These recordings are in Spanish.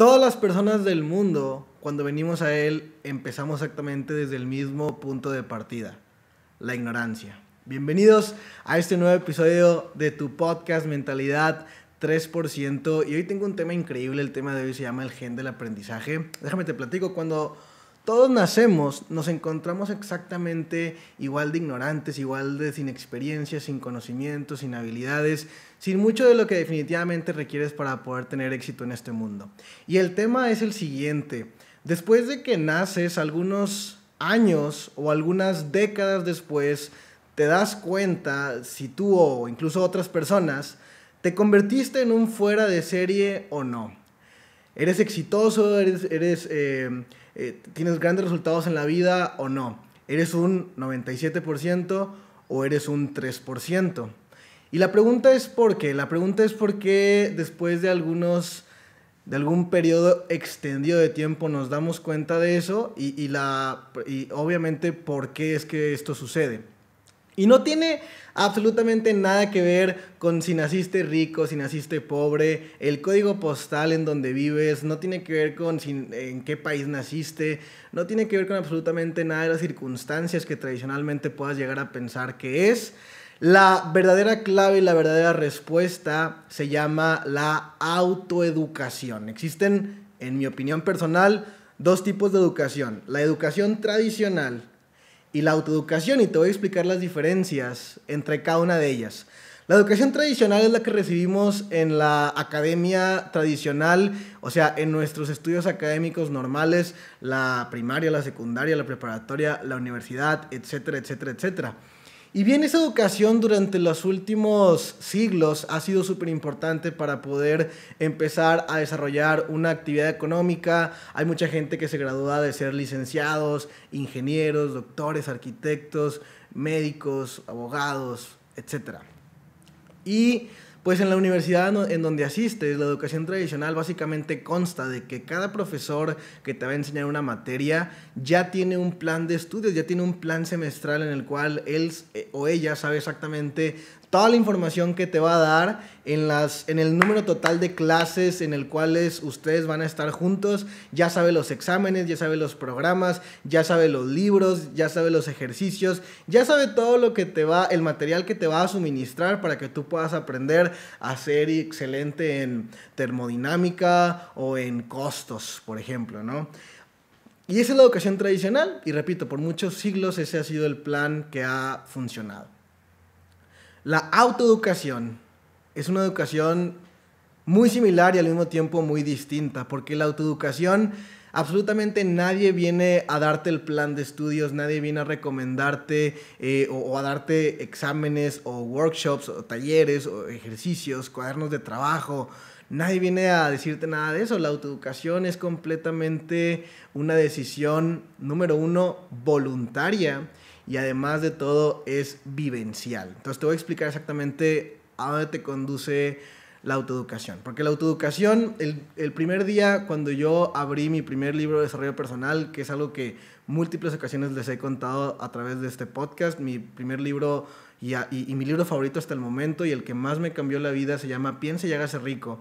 Todas las personas del mundo, cuando venimos a Él, empezamos exactamente desde el mismo punto de partida, la ignorancia. Bienvenidos a este nuevo episodio de tu podcast Mentalidad 3%. Y hoy tengo un tema increíble, el tema de hoy se llama el gen del aprendizaje. Déjame te platico, cuando todos nacemos, nos encontramos exactamente igual de ignorantes, igual de sin experiencia, sin conocimientos, sin habilidades, sin mucho de lo que definitivamente requieres para poder tener éxito en este mundo. Y el tema es el siguiente. Después de que naces, algunos años o algunas décadas después, te das cuenta si tú o incluso otras personas te convertiste en un fuera de serie o no. Eres exitoso, eres, eh, eh, tienes grandes resultados en la vida o no. ¿Eres un 97% o eres un 3%? Y la pregunta es por qué. La pregunta es por qué después de algunos de algún periodo extendido de tiempo nos damos cuenta de eso y obviamente por qué es que esto sucede. Y no tiene absolutamente nada que ver con si naciste rico, si naciste pobre, el código postal en donde vives, no tiene que ver con en qué país naciste, no tiene que ver con absolutamente nada de las circunstancias que tradicionalmente puedas llegar a pensar que es. La verdadera clave y la verdadera respuesta se llama la autoeducación. Existen, en mi opinión personal, dos tipos de educación. La educación tradicional, y la autoeducación y te voy a explicar las diferencias entre cada una de ellas. La educación tradicional es la que recibimos en la academia tradicional, o sea, en nuestros estudios académicos normales, la primaria, la secundaria, la preparatoria, la universidad, etcétera, etcétera, etcétera. Y bien, esa educación durante los últimos siglos ha sido súper importante para poder empezar a desarrollar una actividad económica. Hay mucha gente que se gradúa de ser licenciados, ingenieros, doctores, arquitectos, médicos, abogados, etc. Y pues en la universidad en donde asistes, la educación tradicional básicamente consta de que cada profesor que te va a enseñar una materia ya tiene un plan de estudios, ya tiene un plan semestral en el cual él eh, o ella sabe exactamente toda la información que te va a dar en, las, en el número total de clases en el cual ustedes van a estar juntos. Ya sabe los exámenes, ya sabe los programas, ya sabe los libros, ya sabe los ejercicios, ya sabe todo lo que te va, el material que te va a suministrar para que tú puedas aprender a ser excelente en termodinámica o en costos, por ejemplo, ¿no? Y esa es la educación tradicional y repito, por muchos siglos ese ha sido el plan que ha funcionado. La autoeducación es una educación muy similar y al mismo tiempo muy distinta, porque la autoeducación absolutamente nadie viene a darte el plan de estudios, nadie viene a recomendarte eh, o, a darte exámenes o workshops o talleres o ejercicios, cuadernos de trabajo. Nadie viene a decirte nada de eso. La autoeducación es completamente una decisión, número uno, voluntaria y además de todo es vivencial. Entonces te voy a explicar exactamente a dónde te conduce la autoeducación. Porque la autoeducación, el, primer día cuando yo abrí mi primer libro de desarrollo personal, que es algo que múltiples ocasiones les he contado a través de este podcast, mi primer libro y, y mi libro favorito hasta el momento y el que más me cambió la vida se llama Piensa y hágase rico.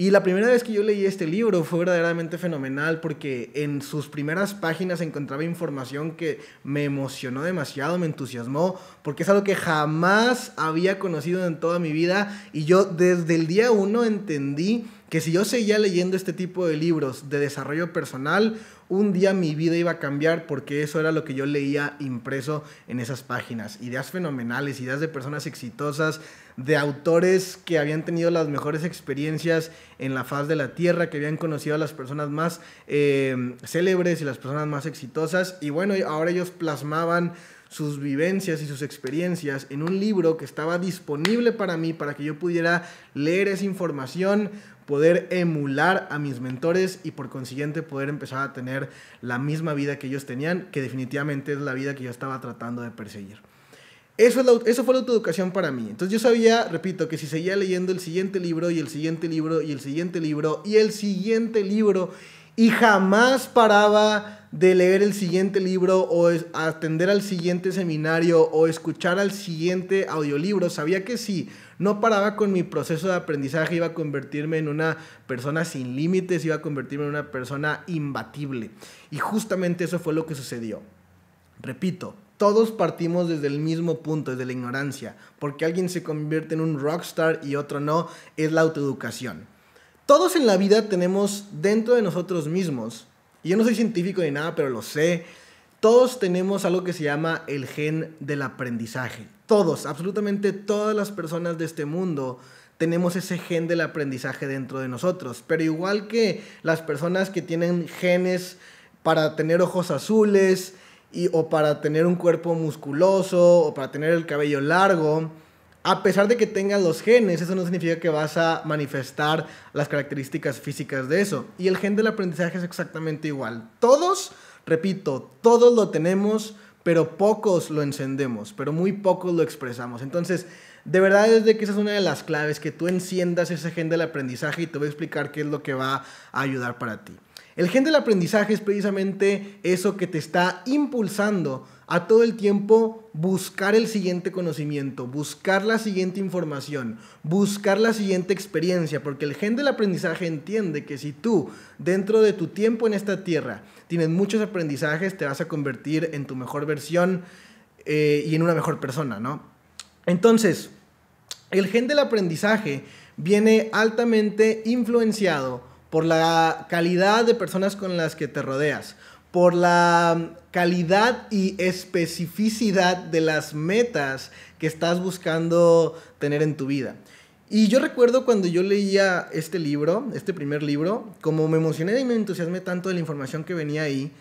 Y la primera vez que yo leí este libro fue verdaderamente fenomenal porque en sus primeras páginas encontraba información que me emocionó demasiado, me entusiasmó, porque es algo que jamás había conocido en toda mi vida y yo desde el día uno entendí que si yo seguía leyendo este tipo de libros de desarrollo personal, un día mi vida iba a cambiar porque eso era lo que yo leía impreso en esas páginas. Ideas fenomenales, ideas de personas exitosas, de autores que habían tenido las mejores experiencias en la faz de la tierra, que habían conocido a las personas más eh, célebres y las personas más exitosas. Y bueno, ahora ellos plasmaban sus vivencias y sus experiencias en un libro que estaba disponible para mí, para que yo pudiera leer esa información, poder emular a mis mentores y por consiguiente poder empezar a tener la misma vida que ellos tenían, que definitivamente es la vida que yo estaba tratando de perseguir. Eso, eso fue la autoeducación para mí. Entonces yo sabía, repito, que si seguía leyendo el siguiente libro y el siguiente libro y el siguiente libro y el siguiente libro y jamás paraba de leer el siguiente libro o atender al siguiente seminario o escuchar al siguiente audiolibro. Sabía que si no paraba con mi proceso de aprendizaje iba a convertirme en una persona sin límites, iba a convertirme en una persona imbatible. Y justamente eso fue lo que sucedió. Repito, todos partimos desde el mismo punto, desde la ignorancia. Porque alguien se convierte en un rockstar y otro no, es la autoeducación. Todos en la vida tenemos dentro de nosotros mismos, y yo no soy científico ni nada, pero lo sé, todos tenemos algo que se llama el gen del aprendizaje. Todos, absolutamente todas las personas de este mundo tenemos ese gen del aprendizaje dentro de nosotros. Pero igual que las personas que tienen genes para tener ojos azules y, o para tener un cuerpo musculoso o para tener el cabello largo, a pesar de que tengas los genes, eso no significa que vas a manifestar las características físicas de eso. Y el gen del aprendizaje es exactamente igual. Todos, repito, todos lo tenemos, pero pocos lo encendemos, pero muy pocos lo expresamos. Entonces, de verdad es de que esa es una de las claves, que tú enciendas ese gen del aprendizaje y te voy a explicar qué es lo que va a ayudar para ti. El gen del aprendizaje es precisamente eso que te está impulsando a todo el tiempo buscar el siguiente conocimiento, buscar la siguiente información, buscar la siguiente experiencia, porque el gen del aprendizaje entiende que si tú, dentro de tu tiempo en esta tierra, tienes muchos aprendizajes, te vas a convertir en tu mejor versión eh, y en una mejor persona, ¿no? Entonces, el gen del aprendizaje viene altamente influenciado por la calidad de personas con las que te rodeas, por la calidad y especificidad de las metas que estás buscando tener en tu vida. Y yo recuerdo cuando yo leía este libro, este primer libro, como me emocioné y me entusiasmé tanto de la información que venía ahí,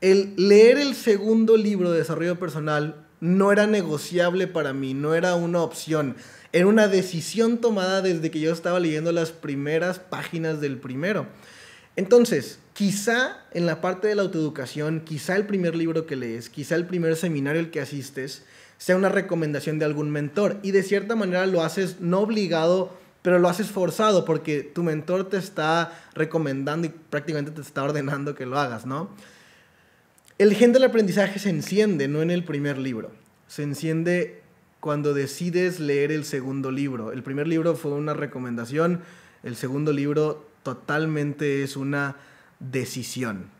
el leer el segundo libro de desarrollo personal no era negociable para mí, no era una opción. Era una decisión tomada desde que yo estaba leyendo las primeras páginas del primero. Entonces, quizá en la parte de la autoeducación, quizá el primer libro que lees, quizá el primer seminario al que asistes, sea una recomendación de algún mentor. Y de cierta manera lo haces no obligado, pero lo haces forzado porque tu mentor te está recomendando y prácticamente te está ordenando que lo hagas, ¿no? El gen del aprendizaje se enciende, no en el primer libro. Se enciende cuando decides leer el segundo libro. El primer libro fue una recomendación, el segundo libro totalmente es una decisión.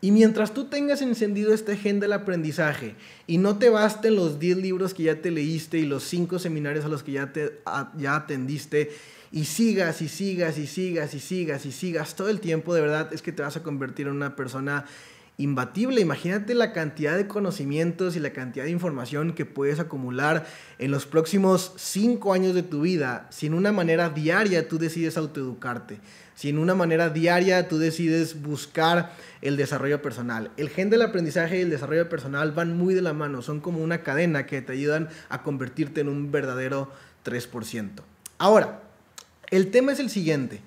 Y mientras tú tengas encendido este gen del aprendizaje y no te basten los 10 libros que ya te leíste y los 5 seminarios a los que ya, te, atendiste y sigas y sigas y sigas y sigas y sigas todo el tiempo, de verdad es que te vas a convertir en una persona imbatible. Imagínate la cantidad de conocimientos y la cantidad de información que puedes acumular en los próximos cinco años de tu vida si en una manera diaria tú decides autoeducarte, si en una manera diaria tú decides buscar el desarrollo personal. El gen del aprendizaje y el desarrollo personal van muy de la mano, son como una cadena que te ayudan a convertirte en un verdadero 3%. Ahora, el tema es el siguiente.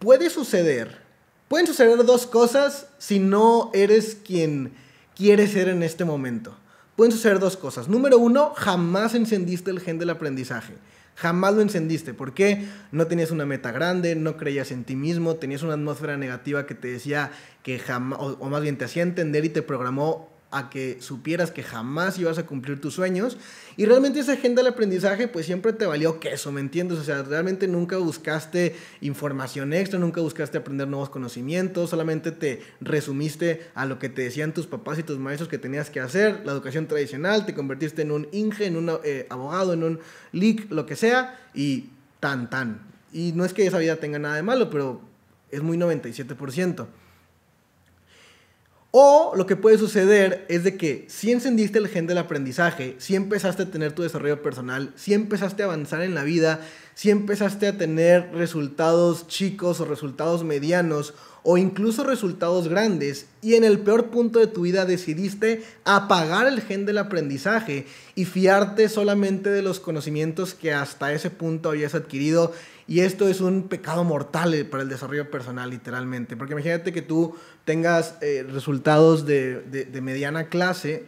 Puede suceder Pueden suceder dos cosas si no eres quien quieres ser en este momento. Pueden suceder dos cosas. Número uno, jamás encendiste el gen del aprendizaje. Jamás lo encendiste. ¿Por qué? No tenías una meta grande, no creías en ti mismo, tenías una atmósfera negativa que te decía que jamás, o, más bien te hacía entender y te programó a que supieras que jamás ibas a cumplir tus sueños. Y realmente esa agenda del aprendizaje pues siempre te valió queso, ¿me entiendes? O sea, realmente nunca buscaste información extra, nunca buscaste aprender nuevos conocimientos, solamente te resumiste a lo que te decían tus papás y tus maestros que tenías que hacer, la educación tradicional, te convertiste en un inge, en un eh, abogado, en un LIC, lo que sea, y tan tan. Y no es que esa vida tenga nada de malo, pero es muy 97%. O lo que puede suceder es de que si encendiste el gen del aprendizaje, si empezaste a tener tu desarrollo personal, si empezaste a avanzar en la vida, si empezaste a tener resultados chicos o resultados medianos o incluso resultados grandes y en el peor punto de tu vida decidiste apagar el gen del aprendizaje y fiarte solamente de los conocimientos que hasta ese punto habías adquirido y esto es un pecado mortal eh, para el desarrollo personal, literalmente. Porque imagínate que tú tengas eh, resultados de mediana clase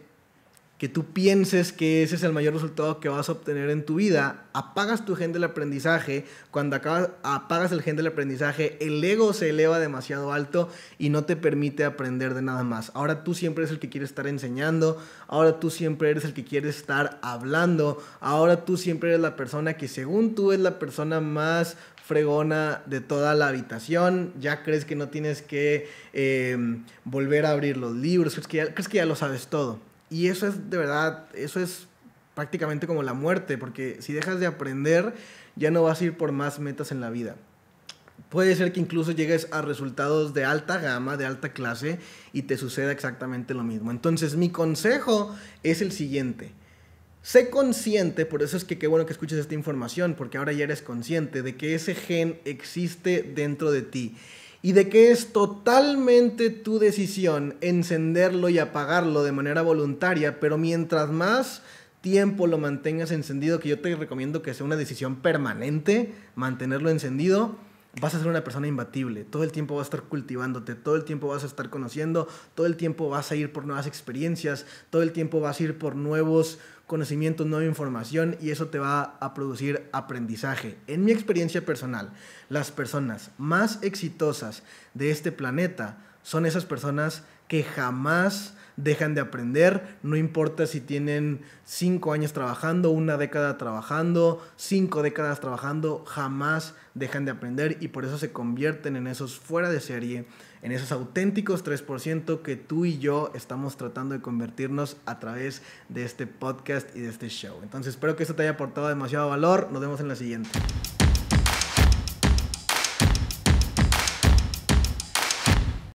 que tú pienses que ese es el mayor resultado que vas a obtener en tu vida, apagas tu gen del aprendizaje, cuando acabas, apagas el gen del aprendizaje, el ego se eleva demasiado alto y no te permite aprender de nada más. Ahora tú siempre eres el que quiere estar enseñando, ahora tú siempre eres el que quiere estar hablando, ahora tú siempre eres la persona que según tú es la persona más fregona de toda la habitación, ya crees que no tienes que eh, volver a abrir los libros, crees que ya lo sabes todo. Y eso es de verdad, eso es prácticamente como la muerte, porque si dejas de aprender, ya no vas a ir por más metas en la vida. Puede ser que incluso llegues a resultados de alta gama, de alta clase, y te suceda exactamente lo mismo. Entonces, mi consejo es el siguiente. Sé consciente, por eso es que qué bueno que escuches esta información, porque ahora ya eres consciente de que ese gen existe dentro de ti y de que es totalmente tu decisión encenderlo y apagarlo de manera voluntaria, pero mientras más tiempo lo mantengas encendido, que yo te recomiendo que sea una decisión permanente, mantenerlo encendido, vas a ser una persona imbatible, todo el tiempo vas a estar cultivándote, todo el tiempo vas a estar conociendo, todo el tiempo vas a ir por nuevas experiencias, todo el tiempo vas a ir por nuevos conocimientos, nueva información y eso te va a producir aprendizaje. En mi experiencia personal, las personas más exitosas de este planeta son esas personas que jamás dejan de aprender, no importa si tienen cinco años trabajando, una década trabajando, cinco décadas trabajando, jamás dejan de aprender y por eso se convierten en esos fuera de serie, en esos auténticos 3% que tú y yo estamos tratando de convertirnos a través de este podcast y de este show. Entonces espero que esto te haya aportado demasiado valor, nos vemos en la siguiente.